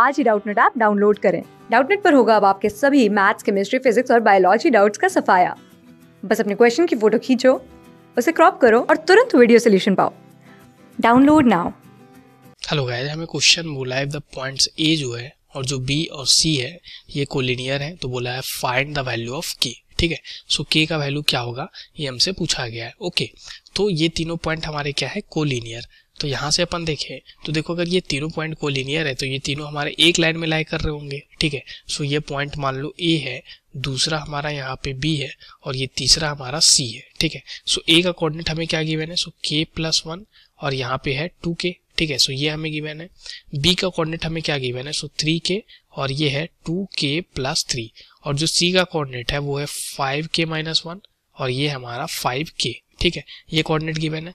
आज ही Doubtnut app download करें डाउटनेट पर होगा अब आपके सभी मैथ्स केमिस्ट्री फिजिक्स और बायोलॉजी डाउट्स का सफाया बस अपने क्वेश्चन की फोटो खींचो उसे क्रॉप करो और तुरंत वीडियो सोल्यूशन पाओ डाउनलोड नाउ हेलो गाइस हमें क्वेश्चन बोला है द पॉइंट्स ए जो है और जो बी और सी है ये कोलिनियर है तो बोला है फाइंड द वैल्यू ऑफ के ठीक है सो के का वैल्यू क्या होगा ये हमसे पूछा गया है ओके तो ये तीनों पॉइंट हमारे क्या है कोलिनियर तो यहाँ से अपन देखें तो देखो अगर ये तीनों पॉइंट को है तो ये तीनों हमारे एक लाइन में लाई कर रहे होंगे ठीक है सो ये पॉइंट मान लो ए है दूसरा हमारा यहाँ पे बी है और ये तीसरा हमारा सी है ठीक है सो ए का कोऑर्डिनेट हमें क्या गिवन है सो के प्लस वन और यहाँ पे है टू के ठीक है सो ये हमें गिवन है बी का कोऑर्डिनेट हमें क्या गिवन है सो थ्री के और ये है टू के प्लस थ्री और जो सी का कोऑर्डिनेट है वो है फाइव के माइनस वन और ये हमारा फाइव के ठीक है ये कोऑर्डिनेट गिवन है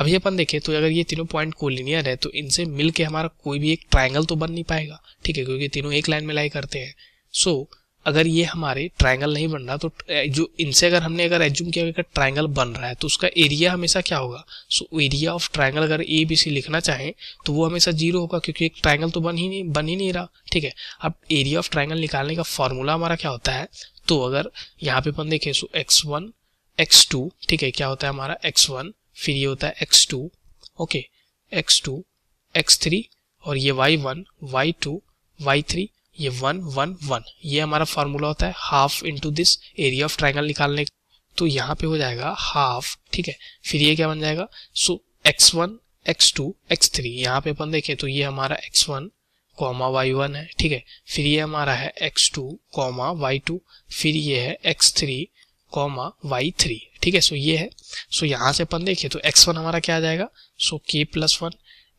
अभी अपन देखें तो अगर ये तीनों पॉइंट कोलिनियर है तो इनसे मिलके हमारा कोई भी एक ट्राइंगल तो बन नहीं पाएगा ठीक है क्योंकि तीनों एक लाइन में लाई करते हैं सो so, अगर ये हमारे ट्राइंगल नहीं बन रहा तो जो इनसे अगर हमने अगर एज्यूम किया अगर ट्राइंगल बन रहा है तो उसका एरिया हमेशा क्या होगा so so, area of triangle अगर ए बी सी लिखना चाहें तो वो हमेशा जीरो होगा क्योंकि एक ट्राइंगल तो बन ही नहीं बन ही नहीं रहा ठीक है अब एरिया ऑफ ट्राइंगल निकालने का फॉर्मूला हमारा क्या होता है तो अगर यहाँ पे अपन देखें so X one X two ठीक है क्या होता है हमारा एक्स वन फिर ये होता है X two okay X two X three और ये Y one Y two Y three ये वन वन वन ये हमारा फॉर्मूला होता है half into this area of triangle निकालने का तो यहाँ पे हो जाएगा हाफ ठीक है फिर ये क्या बन जाएगा so X one X two X three यहाँ पे अपन देखें तो ये हमारा X one comma Y one है ठीक है फिर ये हमारा है X two comma Y two फिर ये है X three comma Y three ठीक है सो ये है सो यहाँ से अपन देखिए तो एक्स वन हमारा क्या आ जाएगा so k plus one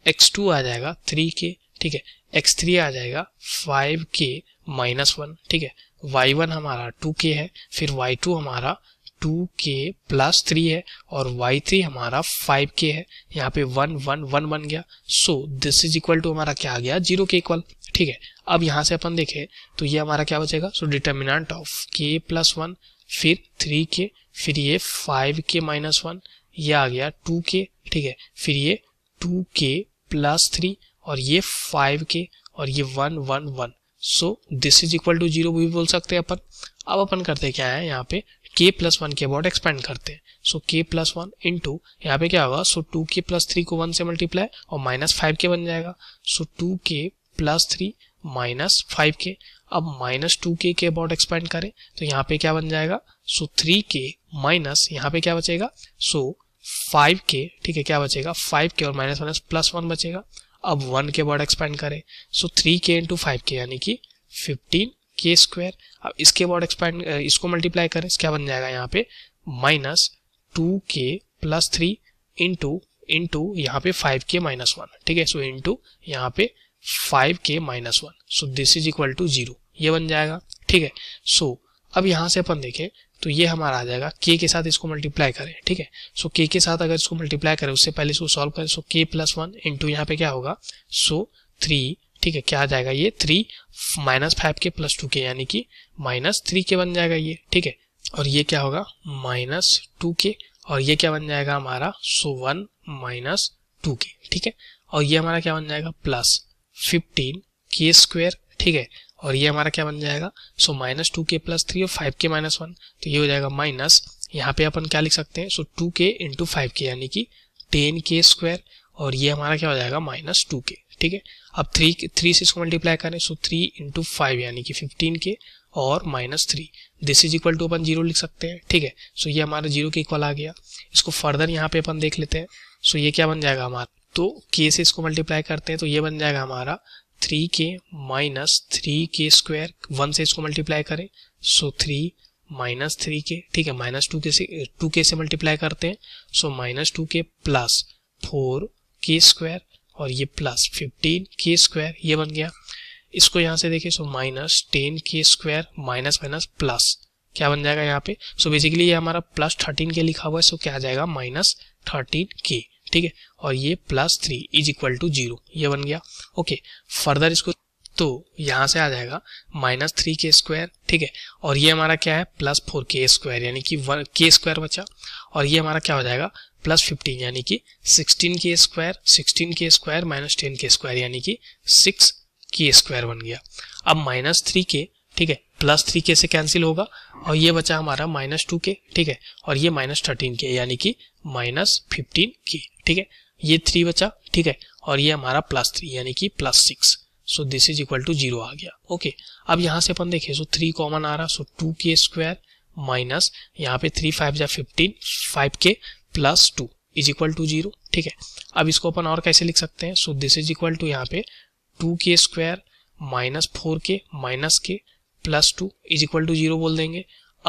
X two आ जाएगा थ्री के ठीक है एक्स थ्री आ जाएगा फाइव के माइनस वन ठीक है वाई वन हमारा टू के है फिर वाई टू हमारा टू के प्लस थ्री है और वाई थ्री हमारा फाइव के है यहाँ पे वन वन वन बन गया so this is equal to हमारा क्या आ गया जीरो के इक्वल ठीक है अब यहाँ से अपन देखें तो ये हमारा क्या बचेगा so determinant of k plus one फिर थ्री के फिर ये फाइव के माइनस वन ये आ गया टू के ठीक है फिर ये टू के प्लस थ्री और ये फाइव के और ये one one one so this is equal to zero भी बोल सकते हैं अपन अब अपन करते क्या है यहाँ पे के प्लस वन के अबाउट एक्सपेंड करते हैं सो k plus one in two यहाँ पे क्या होगा so two k plus three को वन से मल्टीप्लाई और माइनस फाइव के बन जाएगा so two k plus three minus five k अब माइनस टू के के अबाउट एक्सपेंड करें तो यहाँ पे क्या बन जाएगा सो थ्री के माइनस यहाँ पे क्या बचेगा सो फाइव के ठीक है क्या बचेगा फाइव के और माइनस माइनस प्लस वन बचेगा अब वन के अबाउट एक्सपेंड करें so three k into five k यानी कि फिफ्टीन के स्क्वायर अब इसके अबाउट एक्सपेंड इसको मल्टीप्लाई करें क्या बन जाएगा यहाँ पे minus two k plus three into into यहाँ पे फाइव के माइनस वन ठीक है सो इंटू यहाँ पे five k minus one so this is equal to zero ये बन जाएगा ठीक है सो अब यहाँ से अपन देखें तो ये हमारा आ जाएगा के के साथ इसको मल्टीप्लाई करें ठीक है सो के के साथ अगर इसको मल्टीप्लाई करें उससे पहले इसको सॉल्व करें सो के प्लस वन इंटू यहाँ पे क्या होगा सो थ्री ठीक है क्या आ जाएगा ये three minus five k plus two k यानी कि माइनस थ्री के बन जाएगा ये ठीक है और ये क्या होगा माइनस टू के और ये क्या बन जाएगा हमारा सो वन माइनस टू के ठीक है और ये हमारा क्या बन जाएगा प्लस फिफ्टीन के स्क्वेयर ठीक है और ये हमारा क्या बन जाएगा so minus two k plus three और फाइव के माइनस वन तो ये हो जाएगा माइनस यहाँ पे अपन क्या लिख सकते हैं so two k into five k यानी कि टेन के स्क्वायर और ये हमारा क्या हो जाएगा माइनस टू के ठीक है अब थ्री थ्री से इसको मल्टीप्लाई करें सो थ्री इंटू फाइव यानी कि फिफ्टीन के और minus three this is equal to अपन जीरो लिख सकते हैं ठीक है सो ये हमारा जीरो के इक्वल आ गया इसको फर्दर यहाँ पे अपन देख लेते हैं सो ये क्या बन जाएगा हमारा तो के से इसको मल्टीप्लाई करते हैं तो ये बन जाएगा हमारा three k minus three k square one से इसको मल्टीप्लाई करें सो थ्री माइनस थ्री के ठीक है माइनस टू के से टू के से मल्टीप्लाई करते हैं so minus two k plus four k square और ये प्लस फिफ्टीन के स्क्वायर ये बन गया इसको यहाँ से देखिए so minus ten k square minus minus plus क्या बन जाएगा यहाँ पे सो so बेसिकली ये हमारा प्लस थर्टीन के लिखा हुआ है सो so क्या आ जाएगा माइनस थर्टीन के ठीक है और ये plus three is equal to zero ये बन गया ओके फर्दर इसको तो यहाँ से आ जाएगा माइनस थ्री के स्क्वायर ठीक है और ये हमारा क्या है प्लस फोर के स्क्वायर यानी कि वन के स्क्वायर बचा और ये हमारा क्या हो जाएगा प्लस फिफ्टीन यानी कि sixteen k square sixteen k square minus ten k square यानी कि सिक्स के स्क्वायर बन गया अब माइनस थ्री के ठीक है प्लस थ्री के से कैंसिल होगा और ये बचा हमारा माइनस टू के ठीक है और ये माइनस थर्टीन के यानी कि माइनस फिफ्टीन के ठीक है ये थ्री बचा ठीक है और ये हमारा प्लस थ्री यानी कि plus six so this is equal to zero आ गया ओके अब यहाँ से अपन देखे सो थ्री कॉमन आ रहा so two k square minus यहाँ पे थ्री फाइव या fifteen five k plus two is equal to zero ठीक है अब इसको अपन और कैसे लिख सकते हैं so this is equal to यहाँ पे two k square minus four k minus k plus two is equal to zero बोल देंगे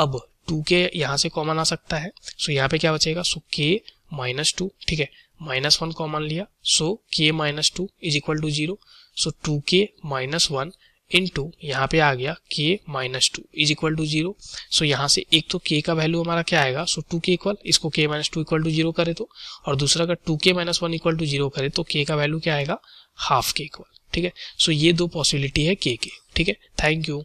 अब टू के यहाँ से कॉमन आ सकता है सो यहाँ पे क्या बचेगा सो के माइनस टू ठीक है माइनस वन कॉमन लिया so k minus two is equal to zero so two k minus one in two यहाँ पे आ गया k minus two is equal to zero so यहाँ से एक तो के का वैल्यू हमारा क्या आएगा सो टू के इक्वल इसको k minus two equal to zero करे तो और दूसरा अगर two k minus one equal to zero करे तो के का वैल्यू क्या आएगा हाफ के इक्वल ठीक है सो ये दो पॉसिबिलिटी है के के ठीक है थैंक यू